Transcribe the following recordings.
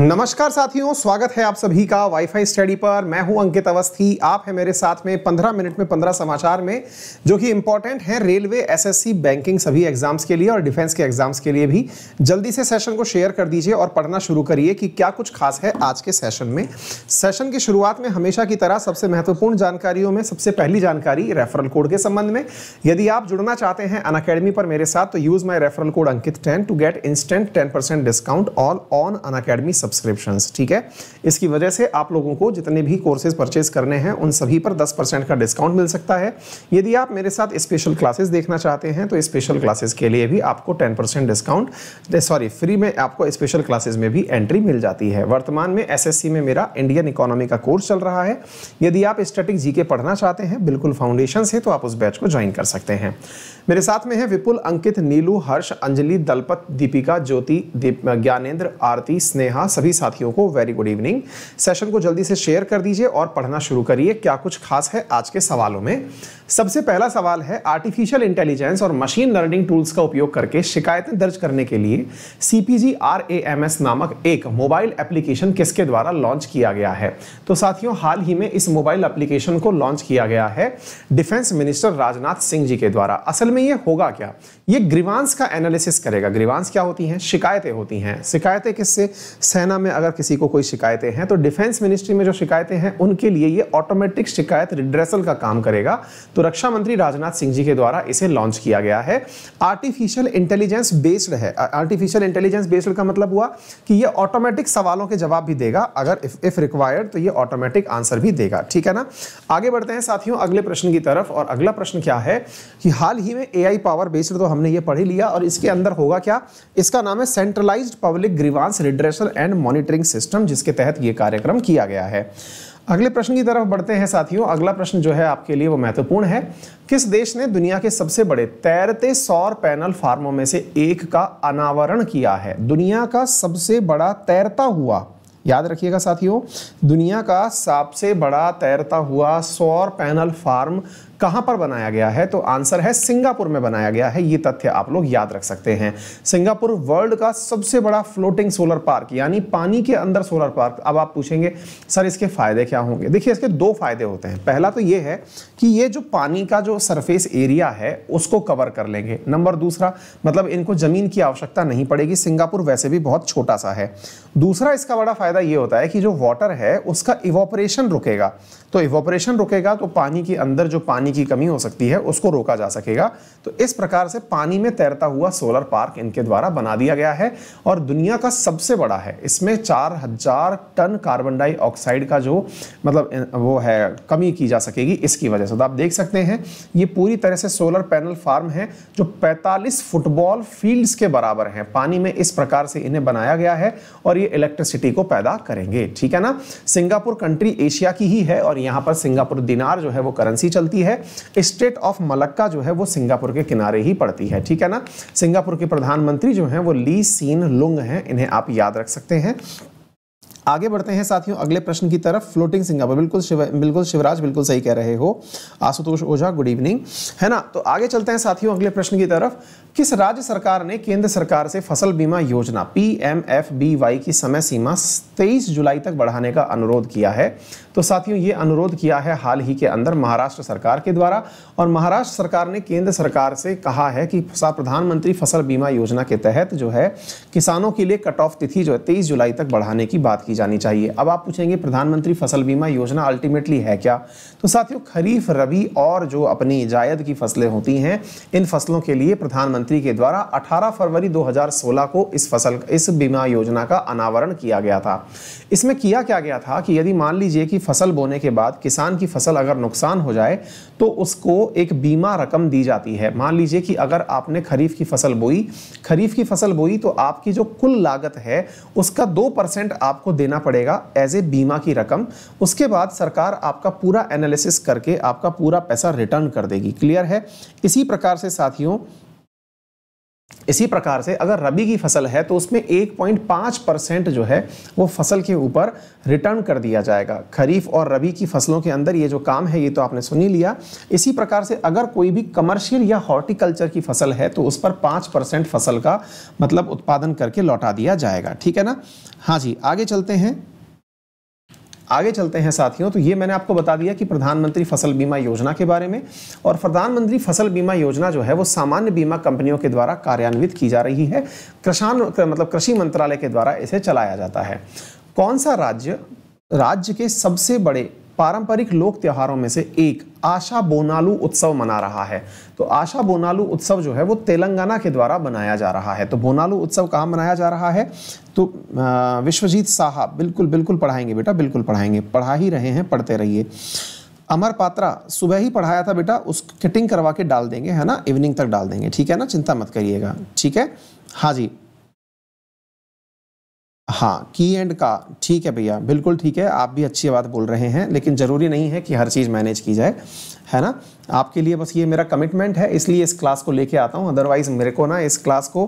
नमस्कार साथियों स्वागत है आप सभी का वाईफाई स्टडी पर मैं हूं अंकित अवस्थी आप हैं मेरे साथ में 15 मिनट में 15 समाचार में जो कि इंपॉर्टेंट है रेलवे एसएससी बैंकिंग सभी एग्जाम्स के लिए और डिफेंस के एग्जाम्स के लिए भी जल्दी से सेशन को शेयर कर दीजिए और पढ़ना शुरू करिए कि क्या कुछ खास है आज के सेशन में सेशन की शुरुआत में हमेशा की तरह सबसे महत्वपूर्ण जानकारियों में सबसे पहली जानकारी रेफरल कोड के संबंध में यदि आप जुड़ना चाहते हैं अन पर मेरे साथ तो use my referral code Ankit ten to get instant ten discount all on अन सब्सक्रिप्शन ठीक है इसकी वजह से आप लोगों को जितने भी कोर्सेज परचेज करने हैं उन सभी पर 10 परसेंट का डिस्काउंट मिल सकता है यदि आप मेरे साथ स्पेशल क्लासेस देखना चाहते हैं तो स्पेशल क्लासेस के लिए भी आपको ten percent discount sorry free में आपको स्पेशल क्लासेज में भी एंट्री मिल जाती है वर्तमान में एस में मेरा इंडियन इकोनॉमी का कोर्स चल रहा है यदि आप स्टेटिक जी पढ़ना चाहते हैं बिल्कुल फाउंडेशन से तो आप उस बैच को ज्वाइन कर सकते हैं मेरे साथ में है विपुल अंकित नीलू हर्ष अंजलि दलपत दीपिका ज्योति ज्ञानेंद्र आरती स्नेहा सभी साथियों को वेरी गुड इवनिंग सेशन को जल्दी से शेयर कर दीजिए और पढ़ना शुरू करिए क्या कुछ खास है आज के सवालों में सबसे पहला सवाल है आर्टिफिशियल इंटेलिजेंस और मशीन लर्निंग टूल्स का उपयोग करके शिकायतें दर्ज करने के लिए सीपीजी एस नामक एक मोबाइल एप्लीकेशन किसके द्वारा लॉन्च किया गया है तो साथियों हाल ही में इस मोबाइल एप्लीकेशन को लॉन्च किया गया है डिफेंस मिनिस्टर राजनाथ सिंह जी के द्वारा असल में ये होगा क्या ये ग्रीवांस का एनालिसिस करेगा ग्रीवांस क्या होती हैं शिकायतें होती हैं शिकायतें किससे सेना में अगर किसी को कोई शिकायतें हैं तो डिफेंस मिनिस्ट्री में जो शिकायतें हैं उनके लिए ये ऑटोमेटिक शिकायत रिड्रेसल का काम करेगा तो रक्षा मंत्री राजनाथ सिंह जी के द्वारा इसे लॉन्च किया गया है आर्टिफिशियल इंटेलिजेंस बेस्ड है आर्टिफिशियल इंटेलिजेंस बेस्ड का मतलब हुआ कि ये ऑटोमेटिक सवालों के जवाब भी देगा अगर इफ रिक्वायर्ड तो ये ऑटोमेटिक आंसर भी देगा ठीक है ना आगे बढ़ते हैं साथियों अगले प्रश्न की तरफ और अगला प्रश्न क्या है कि हाल ही में ए पावर बेस्ड तो हमने ये पढ़ ही लिया और इसके अंदर होगा क्या इसका नाम है centralised public grievance redressal and monitoring system जिसके तहत ये कार्यक्रम किया गया है अगले प्रश्न की तरफ बढ़ते हैं साथियों अगला प्रश्न जो है आपके लिए वो महत्वपूर्ण है किस देश ने दुनिया के सबसे बड़े तैरते सौर पैनल फार्मों में से एक का अनावरण किया है दुनिया का सबसे बड़ा तैरता हुआ याद रखिएगा साथियों दुनिया का सबसे बड़ा तैरता हुआ सौर पैनल फार्म कहां पर बनाया गया है तो आंसर है सिंगापुर में बनाया गया है ये तथ्य आप लोग याद रख सकते हैं सिंगापुर वर्ल्ड का सबसे बड़ा फ्लोटिंग सोलर पार्क यानी पानी के अंदर सोलर पार्क अब आप पूछेंगे सर इसके फायदे क्या होंगे देखिए इसके दो फायदे होते हैं पहला तो ये है कि ये जो पानी का जो सरफेस एरिया है उसको कवर कर लेंगे नंबर दूसरा मतलब इनको जमीन की आवश्यकता नहीं पड़ेगी सिंगापुर वैसे भी बहुत छोटा सा है दूसरा इसका बड़ा फायदा ये होता है कि जो वाटर है उसका इवोपरेशन रुकेगा तो इवोपरेशन रुकेगा तो पानी के अंदर जो पानी पानी की कमी हो सकती है उसको रोका जा सकेगा तो इस प्रकार से पानी में तैरता हुआ सोलर पार्क इनके द्वारा बना दिया गया है और दुनिया का सबसे बड़ा है इसमें चार हजार टन कार्बन डाइऑक्साइड का जो मतलब वो है कमी की जा सकेगी इसकी वजह से तो आप देख सकते हैं ये पूरी तरह से सोलर पैनल फार्म है जो पैंतालीस फुटबॉल फील्ड्स के बराबर हैं पानी में इस प्रकार से इन्हें बनाया गया है और ये इलेक्ट्रिसिटी को पैदा करेंगे ठीक है ना सिंगापुर कंट्री एशिया की ही है और यहाँ पर सिंगापुर दिनार जो है वो करेंसी चलती है है स्टेट ऑफ मलक्का जो है वो सिंगापुर के किनारे ही पड़ती है ठीक है ना सिंगापुर के प्रधानमंत्री जो हैं वो ली सीन लुंग हैं इन्हें आप याद रख सकते हैं आगे बढ़ते हैं साथियों अगले प्रश्न की तरफ फ्लोटिंग सिंगापुर बिल्कुल शिव बिल्कुल शिवराज बिल्कुल सही कह रहे हो आशुतोष ओझा गुड इवनिंग है ना तो आगे चलते हैं साथियों अगले प्रश्न की तरफ किस राज्य सरकार ने केंद्र सरकार से फसल बीमा योजना P M F B Y की समय सीमा 23 जुलाई तक बढ़ाने का अनुरोध किया है तो साथियों ये अनुरोध किया है हाल ही के अंदर महाराष्ट्र सरकार के द्वारा और महाराष्ट्र सरकार ने केंद्र सरकार से कहा है कि प्रधानमंत्री फसल बीमा योजना के तहत जो है किसानों के लिए कट ऑफ तिथि जो है तेईस जुलाई तक बढ़ाने की बात की जानी चाहिए अब आप पूछेंगे प्रधानमंत्री फसल बीमा योजना अल्टीमेटली है क्या तो साथियों खरीफ रबी और जो अपनी जायद की फसलें होती हैं इन फसलों के लिए प्रधानमंत्री मंत्री के द्वारा 18 फरवरी 2016 को इस फसल इस बीमा योजना का अनावरण किया गया था इसमें किया क्या गया था कि यदि मान लीजिए कि फसल बोने के बाद किसान की फसल अगर नुकसान हो जाए तो उसको एक बीमा रकम दी जाती है मान लीजिए कि अगर आपने खरीफ की फसल बोई खरीफ की फसल बोई तो आपकी जो कुल लागत है उसका दो परसेंट आपको देना पड़ेगा एज ए बीमा की रकम उसके बाद सरकार आपका पूरा एनालिसिस करके आपका पूरा पैसा रिटर्न कर देगी क्लियर है इसी प्रकार से साथियों इसी प्रकार से अगर रबी की फसल है तो उसमें 1.5 परसेंट जो है वो फसल के ऊपर रिटर्न कर दिया जाएगा खरीफ और रबी की फसलों के अंदर ये जो काम है ये तो आपने सुनी लिया इसी प्रकार से अगर कोई भी कमर्शियल या हॉर्टिकल्चर की फसल है तो उस पर 5 परसेंट फसल का मतलब उत्पादन करके लौटा दिया जाएगा ठीक है ना हाँ जी आगे चलते हैं आगे चलते हैं साथियों तो ये मैंने आपको बता दिया कि प्रधानमंत्री फसल बीमा योजना के बारे में और प्रधानमंत्री फसल बीमा योजना जो है वो सामान्य बीमा कंपनियों के द्वारा कार्यान्वित की जा रही है कृषान मतलब कृषि मंत्रालय के द्वारा इसे चलाया जाता है कौन सा राज्य राज्य के सबसे बड़े पारंपरिक लोक त्योहारों में से एक आशा बोनालू उत्सव मना रहा है तो आशा बोनालू उत्सव जो है वो तेलंगाना के द्वारा मनाया जा रहा है तो बोनालू उत्सव कहाँ मनाया जा रहा है तो विश्वजीत साहा बिल्कुल बिल्कुल पढ़ाएंगे बेटा बिल्कुल पढ़ाएंगे पढ़ा ही रहे हैं पढ़ते रहिए अमर पात्रा सुबह ही पढ़ाया था बेटा उस कटिंग करवा के डाल देंगे है ना इवनिंग तक डाल देंगे ठीक है ना चिंता मत करिएगा ठीक है हाँ जी हाँ की एंड का ठीक है भैया बिल्कुल ठीक है आप भी अच्छी बात बोल रहे हैं लेकिन ज़रूरी नहीं है कि हर चीज़ मैनेज की जाए है ना आपके लिए बस ये मेरा कमिटमेंट है इसलिए इस क्लास को लेके आता हूँ अदरवाइज़ मेरे को ना इस क्लास को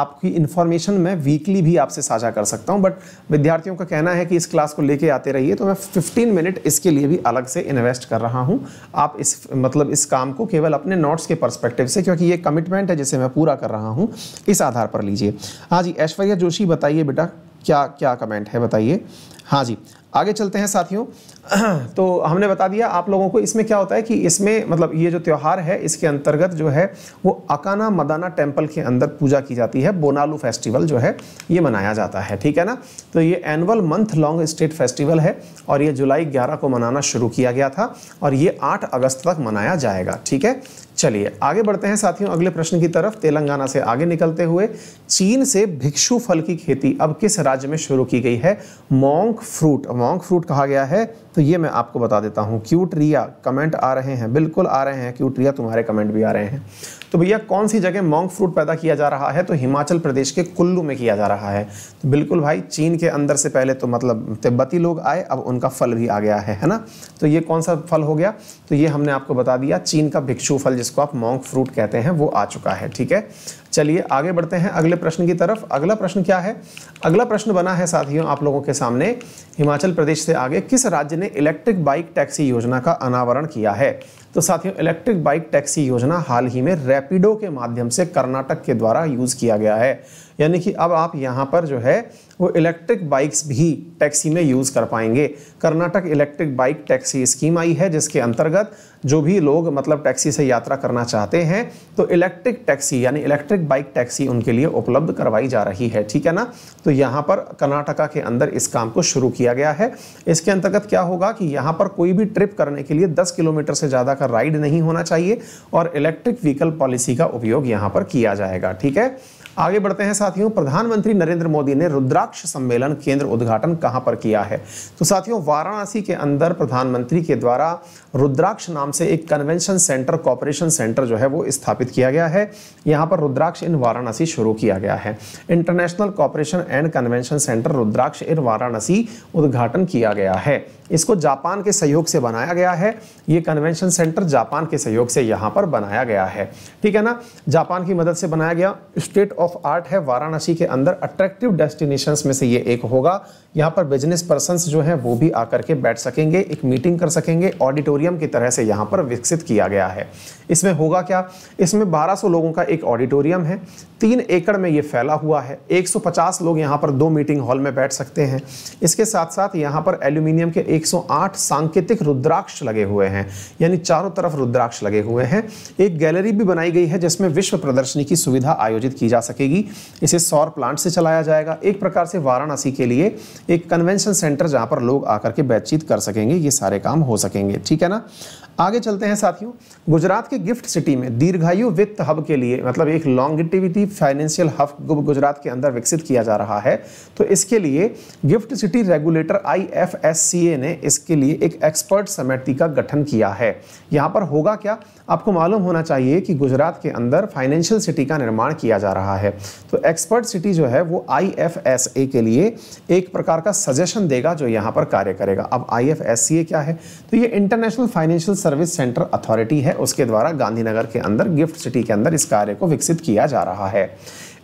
आपकी इन्फॉर्मेशन मैं वीकली भी आपसे साझा कर सकता हूँ बट विद्यार्थियों का कहना है कि इस क्लास को लेके आते रहिए तो मैं फिफ्टीन मिनट इसके लिए भी अलग से इन्वेस्ट कर रहा हूँ आप इस मतलब इस काम को केवल अपने नोट्स के परस्पेक्टिव से क्योंकि ये कमिटमेंट है जिसे मैं पूरा कर रहा हूँ इस आधार पर लीजिए हाँ जी ऐश्वर्या जोशी बताइए बेटा क्या क्या कमेंट है बताइए हाँ जी आगे चलते हैं साथियों तो हमने बता दिया आप लोगों को इसमें क्या होता है कि इसमें मतलब ये जो त्यौहार है इसके अंतर्गत जो है वो अकाना मदाना टेम्पल के अंदर पूजा की जाती है बोनालू फेस्टिवल जो है ये मनाया जाता है ठीक है ना तो ये annual month long state festival है और ये जुलाई ग्यारह को मनाना शुरू किया गया था और ये आठ अगस्त तक मनाया जाएगा ठीक है चलिए आगे बढ़ते हैं साथियों अगले प्रश्न की तरफ तेलंगाना से आगे निकलते हुए चीन से भिक्षु फल की खेती अब किस राज्य में शुरू की गई है मोंग फ्रूट मोंग फ्रूट कहा गया है तो ये मैं आपको बता देता हूँ क्यूट रिया कमेंट आ रहे हैं बिल्कुल आ रहे हैं क्यूट रिया तुम्हारे कमेंट भी आ रहे हैं तो भैया कौन सी जगह मॉन्ग फ्रूट पैदा किया जा रहा है तो हिमाचल प्रदेश के कुल्लू में किया जा रहा है तो बिल्कुल भाई चीन के अंदर से पहले तो मतलब तिब्बती लोग आए अब उनका फल भी आ गया है है ना तो ये कौन सा फल हो गया तो ये हमने आपको बता दिया चीन का भिक्षु फल जिसको आप मॉन्ग फ्रूट कहते हैं वो आ चुका है ठीक है चलिए आगे बढ़ते हैं अगले प्रश्न की तरफ अगला प्रश्न क्या है अगला प्रश्न बना है साथियों आप लोगों के सामने हिमाचल प्रदेश से आगे किस राज्य ने ने इलेक्ट्रिक बाइक टैक्सी योजना का अनावरण किया है तो साथियों इलेक्ट्रिक बाइक टैक्सी योजना हाल ही में रैपिडो के माध्यम से कर्नाटक के द्वारा यूज़ किया गया है यानी कि अब आप यहाँ पर जो है वो इलेक्ट्रिक बाइक्स भी टैक्सी में यूज़ कर पाएंगे Karnataka electric bike taxi scheme आई है जिसके अंतर्गत जो भी लोग मतलब टैक्सी से यात्रा करना चाहते हैं तो इलेक्ट्रिक टैक्सी यानी इलेक्ट्रिक बाइक टैक्सी उनके लिए उपलब्ध करवाई जा रही है ठीक है ना तो यहाँ पर कर्नाटका के अंदर इस काम को शुरू किया गया है इसके अंतर्गत क्या होगा कि यहाँ पर कोई भी ट्रिप करने के लिए दस किलोमीटर से ज़्यादा का राइड नहीं होना चाहिए और इलेक्ट्रिक व्हीकल पॉलिसी का उपयोग यहाँ पर किया जाएगा ठीक है आगे बढ़ते हैं साथियों प्रधानमंत्री नरेंद्र मोदी ने रुद्राक्ष सम्मेलन केंद्र उद्घाटन कहां पर किया है तो साथियों वाराणसी के अंदर प्रधानमंत्री के द्वारा रुद्राक्ष नाम से एक कन्वेंशन सेंटर कॉपरेशन सेंटर जो है वो स्थापित किया गया है यहाँ पर रुद्राक्ष इन वाराणसी शुरू किया गया है international cooperation and convention centre Rudraksh in Varanasi उद्घाटन किया गया है इसको जापान के सहयोग से बनाया गया है ये कन्वेंशन सेंटर जापान के सहयोग से यहाँ पर बनाया गया है ठीक है ना जापान की मदद से बनाया गया स्टेट ऑफ ऑफ आर्ट है वाराणसी के अंदर अट्रैक्टिव डेस्टिनेशंस में से ये एक होगा यहाँ पर बिजनेस पर्सन जो हैं वो भी आकर के बैठ सकेंगे एक मीटिंग कर सकेंगे ऑडिटोरियम की तरह से यहाँ पर विकसित किया गया है इसमें होगा क्या इसमें 1200 लोगों का एक ऑडिटोरियम है तीन एकड़ में ये फैला हुआ है 150 लोग यहाँ पर दो मीटिंग हॉल में बैठ सकते हैं इसके साथ साथ यहाँ पर एल्यूमिनियम के 108 सांकेतिक रुद्राक्ष लगे हुए हैं यानी चारों तरफ रुद्राक्ष लगे हुए हैं एक गैलरी भी बनाई गई है जिसमें विश्व प्रदर्शनी की सुविधा आयोजित की जा सके सकेगी इसे सौर प्लांट से चलाया जाएगा एक प्रकार से वाराणसी के लिए एक कन्वेंशन सेंटर जहां पर लोग आकर के बातचीत कर सकेंगे ये सारे काम हो सकेंगे ठीक है ना आगे चलते हैं साथियों गुजरात के गिफ्ट सिटी में दीर्घायु वित्त हब के लिए मतलब एक लॉन्गिटिविटी फाइनेंशियल हब गुजरात के अंदर विकसित किया जा रहा है तो इसके लिए गिफ्ट सिटी रेगुलेटर आई ने इसके लिए एक एक्सपर्ट समिति का गठन किया है यहाँ पर होगा क्या आपको मालूम होना चाहिए कि गुजरात के अंदर फाइनेंशियल सिटी का निर्माण किया जा रहा है है तो एक्सपर्ट सिटी जो है वो आई के लिए एक प्रकार का सजेशन देगा जो यहाँ पर कार्य करेगा अब आई क्या है तो ये international financial service centre authority है उसके द्वारा गांधीनगर के अंदर गिफ्ट सिटी के अंदर इस कार्य को विकसित किया जा रहा है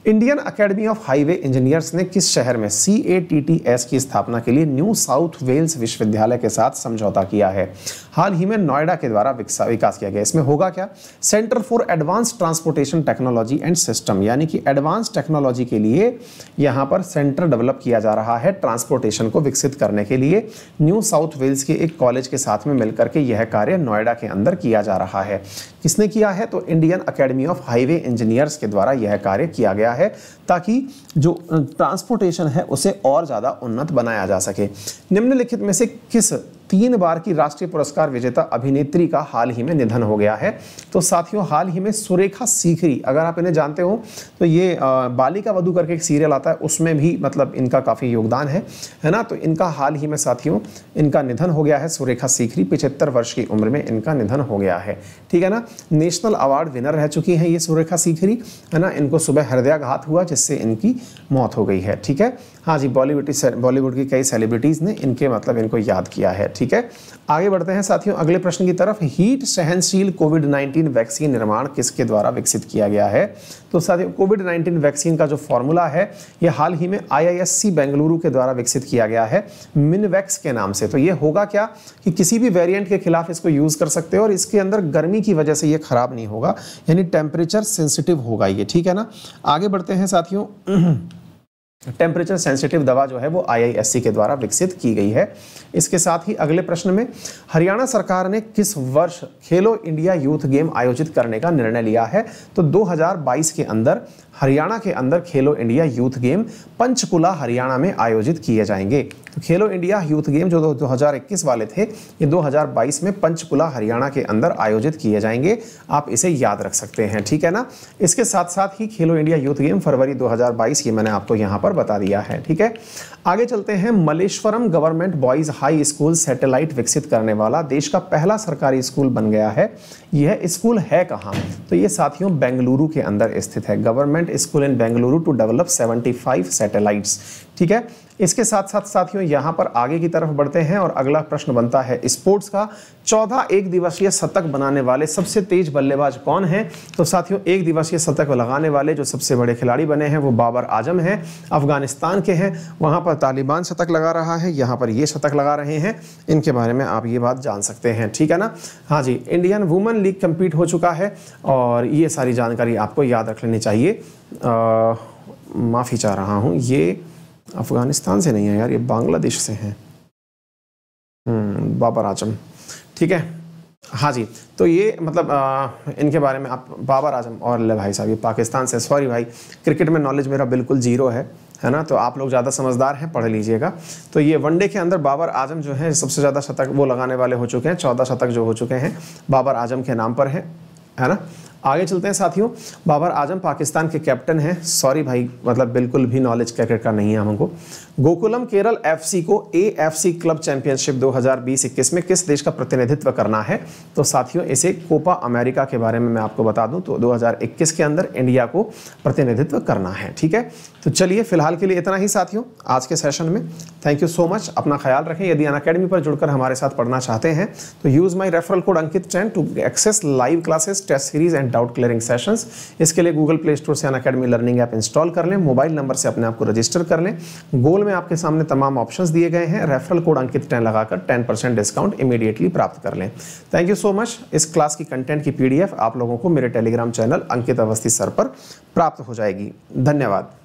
Indian academy of highway engineers ने किस शहर में C A T T S की स्थापना के लिए न्यू साउथ वेल्स विश्वविद्यालय के साथ समझौता किया है हाल ही में नोएडा के द्वारा विकास किया गया इसमें होगा क्या centre for advance transportation technology and system यानी कि एडवांस टेक्नोलॉजी के लिए यहाँ पर सेंटर डेवलप किया जा रहा है ट्रांसपोर्टेशन को विकसित करने के लिए न्यू साउथ वेल्स के एक कॉलेज के साथ में मिलकर के यह कार्य नोएडा के अंदर किया जा रहा है किसने किया है तो Indian academy of highway engineers के द्वारा यह कार्य किया गया गया है ताकि जो ट्रांसपोर्टेशन है उसे और ज़्यादा उन्नत बनाया जा सके निम्नलिखित में से किस तीन बार की राष्ट्रीय पुरस्कार विजेता अभिनेत्री का हाल ही में निधन हो गया है तो साथियों हाल ही में सुरेखा सीखरी अगर आप इन्हें जानते हो तो ये बालिका वधु करके एक सीरियल आता है उसमें भी मतलब इनका काफ़ी योगदान है है ना तो इनका हाल ही में साथियों इनका निधन हो गया है सुरेखा सीखरी पिछहत्तर वर्ष की उम्र में इनका निधन हो गया है ठीक है ना नेशनल अवार्ड विनर रह चुकी हैं ये सुरेखा सीखरी है ना इनको सुबह हृदयाघात हुआ जिससे इनकी मौत हो गई है ठीक है हाँ जी बॉलीवुड बॉलीवुड की कई सेलिब्रिटीज़ ने इनके मतलब इनको याद किया है ठीक ठीक है आगे बढ़ते हैं साथियों अगले प्रश्न की तरफ हीट सहनशील कोविड 19 वैक्सीन निर्माण किसके द्वारा विकसित किया गया है तो साथियों कोविड 19 वैक्सीन का जो फॉर्मूला है ये हाल ही में आईआईएससी बेंगलुरु के द्वारा विकसित किया गया है मिनवैक्स के नाम से तो ये होगा क्या कि किसी भी वेरियंट के खिलाफ इसको यूज़ कर सकते हो और इसके अंदर गर्मी की वजह से ये ख़राब नहीं होगा यानी टेम्परेचर सेंसिटिव होगा ये ठीक है ना आगे बढ़ते हैं साथियों टेम्परेचर सेंसिटिव दवा जो है वो आईआईएससी के द्वारा विकसित की गई है इसके साथ ही अगले प्रश्न में हरियाणा सरकार ने किस वर्ष खेलो इंडिया यूथ गेम आयोजित करने का निर्णय लिया है तो 2022 के अंदर हरियाणा के अंदर Khelo India youth game Panchkula Haryana में आयोजित किए जाएंगे तो खेलो इंडिया यूथ गेम जो दो हजार इक्कीस वाले थे ये 2022 में पंचकुला हरियाणा के अंदर आयोजित किए जाएंगे आप इसे याद रख सकते हैं ठीक है ना इसके साथ साथ ही खेलो इंडिया यूथ गेम फरवरी 2022 ये मैंने आपको यहाँ पर बता दिया है ठीक है आगे चलते हैं Malleswaram government boys high school satellite विकसित करने वाला देश का पहला सरकारी स्कूल बन गया है यह स्कूल है कहाँ तो ये साथियों बेंगलुरु के अंदर स्थित है government school in Bengaluru to develop 75 satellites ठीक है इसके साथ साथ साथियों यहाँ पर आगे की तरफ बढ़ते हैं और अगला प्रश्न बनता है स्पोर्ट्स का चौदह एक दिवसीय शतक बनाने वाले सबसे तेज बल्लेबाज कौन है तो साथियों एक दिवसीय शतक लगाने वाले जो सबसे बड़े खिलाड़ी बने हैं वो बाबर आजम हैं अफगानिस्तान के हैं वहाँ पर तालिबान शतक लगा रहा है यहाँ पर ये शतक लगा रहे हैं इनके बारे में आप ये बात जान सकते हैं ठीक है ना हाँ जी इंडियन वुमेन लीग कम्पीट हो चुका है और ये सारी जानकारी आपको याद रख लेनी चाहिए माफ़ी चाह रहा हूँ ये अफ़गानिस्तान से नहीं है यार ये बांग्लादेश से हैं हम्म, बाबर आजम ठीक है हाँ जी तो ये मतलब आ, इनके बारे में आप बाबर आजम और ले भाई साहब ये पाकिस्तान से सॉरी भाई क्रिकेट में नॉलेज मेरा बिल्कुल जीरो है है ना तो आप लोग ज़्यादा समझदार हैं पढ़ लीजिएगा तो ये वनडे के अंदर बाबर आजम जो हैं सबसे ज़्यादा शतक वो लगाने वाले हो चुके हैं चौदह शतक जो हो चुके हैं बाबर आजम के नाम पर हैं है ना आगे चलते हैं साथियों बाबर आजम पाकिस्तान के कैप्टन हैं सॉरी भाई मतलब बिल्कुल भी नॉलेज क्रिकेट का नहीं है हमको गोकुलम केरल एफसी को एएफसी क्लब चैंपियनशिप 2020-21 में किस देश का प्रतिनिधित्व करना है तो साथियों इसे कोपा अमेरिका के बारे में मैं आपको बता दूं तो 2021 के अंदर इंडिया को प्रतिनिधित्व करना है ठीक है तो चलिए फिलहाल के लिए इतना ही साथियों आज के सेशन में थैंक यू सो मच अपना ख्याल रखें यदि अन अकेडमी पर जुड़कर हमारे साथ पढ़ना चाहते हैं तो use my referral code Ankit chain to access live classes test series and doubt clearing sessions इसके लिए गूगल प्ले स्टोर से Unacademy learning app install कर लें मोबाइल नंबर से अपने आप को रजिस्टर कर लें गोल में आपके सामने तमाम ऑप्शन दिए गए हैं रेफरल कोड अंकित टेन लगाकर टेन परसेंट डिस्काउंट इमीडिएटली प्राप्त कर लें थैंक यू सो मच इस क्लास की कंटेंट की पीडीएफ आप लोगों को मेरे Telegram channel Ankit Awasthi sir पर प्राप्त हो जाएगी धन्यवाद